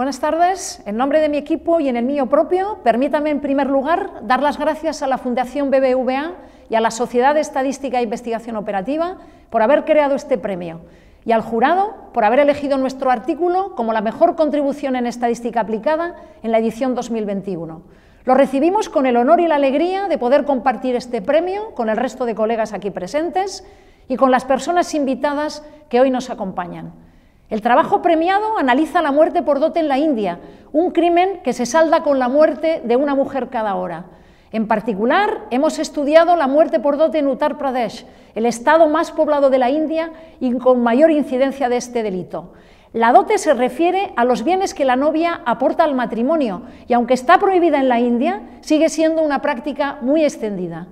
Buenas tardes. En nombre de mi equipo y en el mío propio, permítame en primer lugar dar las gracias a la Fundación BBVA y a la Sociedad de Estadística e Investigación Operativa por haber creado este premio y al jurado por haber elegido nuestro artículo como la mejor contribución en estadística aplicada en la edición 2021. Lo recibimos con el honor y la alegría de poder compartir este premio con el resto de colegas aquí presentes y con las personas invitadas que hoy nos acompañan. El trabajo premiado analiza la muerte por dote en la India, un crimen que se salda con la muerte de una mujer cada hora. En particular, hemos estudiado la muerte por dote en Uttar Pradesh, el estado más poblado de la India y con mayor incidencia de este delito. La dote se refiere a los bienes que la novia aporta al matrimonio y aunque está prohibida en la India, sigue siendo una práctica muy extendida.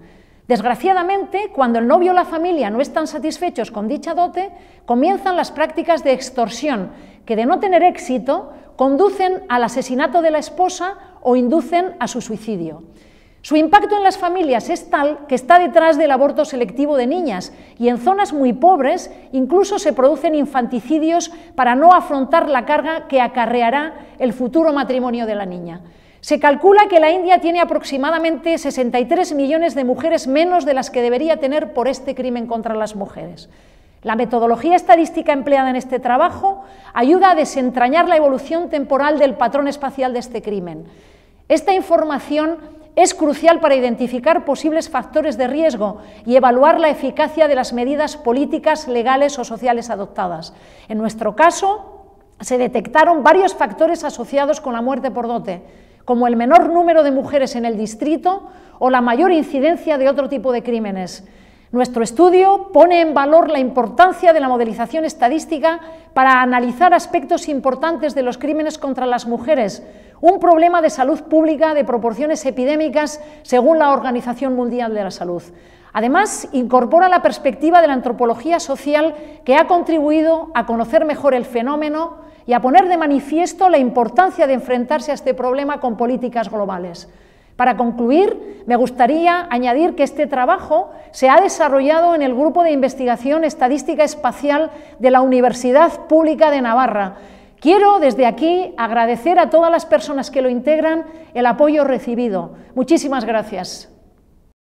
Desgraciadamente, cuando el novio o la familia no están satisfechos con dicha dote, comienzan las prácticas de extorsión, que de no tener éxito, conducen al asesinato de la esposa o inducen a su suicidio. Su impacto en las familias es tal que está detrás del aborto selectivo de niñas y en zonas muy pobres incluso se producen infanticidios para no afrontar la carga que acarreará el futuro matrimonio de la niña. Se calcula que la India tiene aproximadamente 63 millones de mujeres menos de las que debería tener por este crimen contra las mujeres. La metodología estadística empleada en este trabajo ayuda a desentrañar la evolución temporal del patrón espacial de este crimen. Esta información es crucial para identificar posibles factores de riesgo y evaluar la eficacia de las medidas políticas, legales o sociales adoptadas. En nuestro caso, se detectaron varios factores asociados con la muerte por dote como el menor número de mujeres en el distrito o la mayor incidencia de otro tipo de crímenes. Nuestro estudio pone en valor la importancia de la modelización estadística para analizar aspectos importantes de los crímenes contra las mujeres, un problema de salud pública de proporciones epidémicas según la Organización Mundial de la Salud. Además, incorpora la perspectiva de la antropología social que ha contribuido a conocer mejor el fenómeno, y a poner de manifiesto la importancia de enfrentarse a este problema con políticas globales. Para concluir, me gustaría añadir que este trabajo se ha desarrollado en el Grupo de Investigación Estadística Espacial de la Universidad Pública de Navarra. Quiero desde aquí agradecer a todas las personas que lo integran el apoyo recibido. Muchísimas gracias.